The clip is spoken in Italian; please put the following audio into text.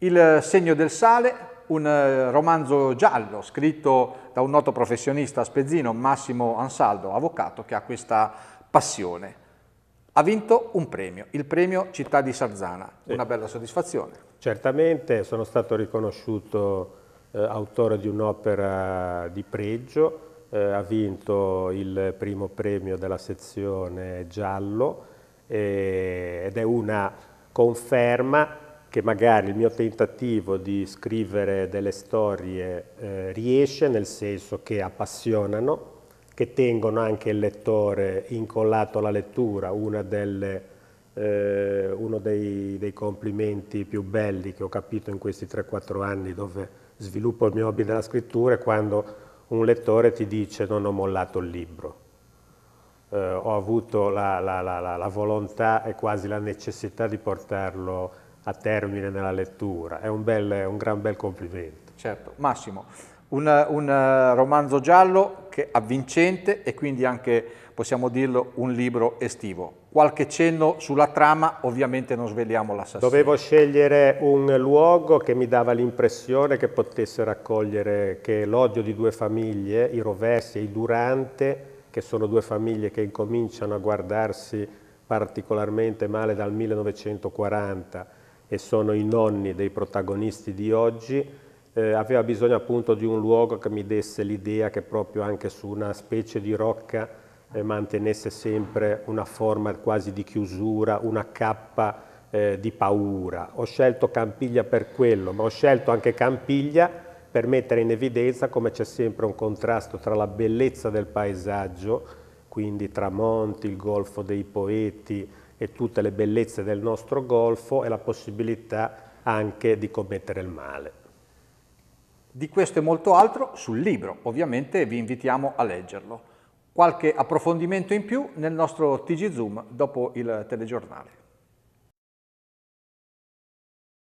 Il eh, segno del sale, un eh, romanzo giallo scritto da un noto professionista a Spezzino, Massimo Ansaldo, avvocato, che ha questa passione. Ha vinto un premio, il premio Città di Sarzana, sì. una bella soddisfazione. Certamente sono stato riconosciuto eh, autore di un'opera di pregio, eh, ha vinto il primo premio della sezione giallo eh, ed è una conferma che magari il mio tentativo di scrivere delle storie eh, riesce, nel senso che appassionano, che tengono anche il lettore incollato alla lettura, delle, eh, uno dei, dei, complimenti più belli che ho capito in questi 3-4 anni dove sviluppo il mio hobby della scrittura è quando un lettore ti dice non ho mollato il libro. Eh, ho avuto la, la, la, la volontà e quasi la necessità di portarlo a termine nella lettura, è un, bel, un gran bel complimento. Certo, Massimo, un, un eh, romanzo giallo che avvincente e quindi anche, possiamo dirlo, un libro estivo. Qualche cenno sulla trama, ovviamente non svegliamo l'assassino. Dovevo scegliere un luogo che mi dava l'impressione che potesse raccogliere che l'odio di due famiglie, i Roversi e i Durante, che sono due famiglie che incominciano a guardarsi particolarmente male dal 1940, e sono i nonni dei protagonisti di oggi, eh, aveva bisogno appunto di un luogo che mi desse l'idea che proprio anche su una specie di rocca eh, mantenesse sempre una forma quasi di chiusura, una cappa eh, di paura. Ho scelto Campiglia per quello, ma ho scelto anche Campiglia per mettere in evidenza come c'è sempre un contrasto tra la bellezza del paesaggio, quindi tramonti, il golfo dei poeti, e tutte le bellezze del nostro golfo e la possibilità anche di commettere il male. Di questo e molto altro sul libro, ovviamente vi invitiamo a leggerlo. Qualche approfondimento in più nel nostro TG Zoom dopo il telegiornale.